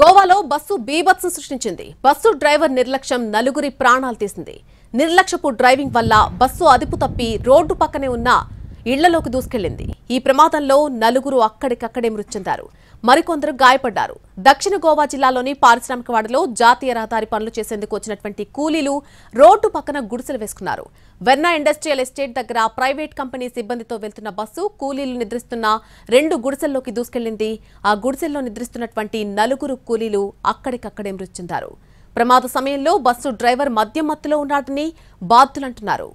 గోవాలో బస్సు బీభత్సం సృష్టించింది బస్సు డ్రైవర్ నిర్లక్ష్యం నలుగురి ప్రాణాలు తీసింది నిర్లక్ష్యపు డ్రైవింగ్ వల్ల బస్సు అదుపు తప్పి రోడ్డు పక్కనే ఉన్న ఇళ్లలోకి దూసుకెళ్లింది ఈ ప్రమాదంలో నలుగురు అక్కడికక్కడే మృత్యుందారు మరికొందరు గాయపడ్డారు దక్షిణ గోవా జిల్లాలోని పారిశ్రామికవాడలో జాతీయ రహదారి పనులు చేసేందుకు వచ్చినటువంటి కూలీలు రోడ్డు పక్కన గుడిసెలు వేసుకున్నారు వెర్నా ఇండస్ట్రియల్ ఎస్టేట్ దగ్గర ప్రైవేట్ కంపెనీ సిబ్బందితో వెళ్తున్న బస్సు కూలీలు నిద్రిస్తున్న రెండు గుడిసెల్లోకి దూసుకెళ్లింది ఆ గుడిసెల్లో నిద్రిస్తున్నటువంటి నలుగురు కూలీలు అక్కడికక్కడే మృత్యుందారు ప్రమాద సమయంలో బస్సు డ్రైవర్ మద్యం మత్తులో ఉన్నాడని బాధ్యులంటున్నారు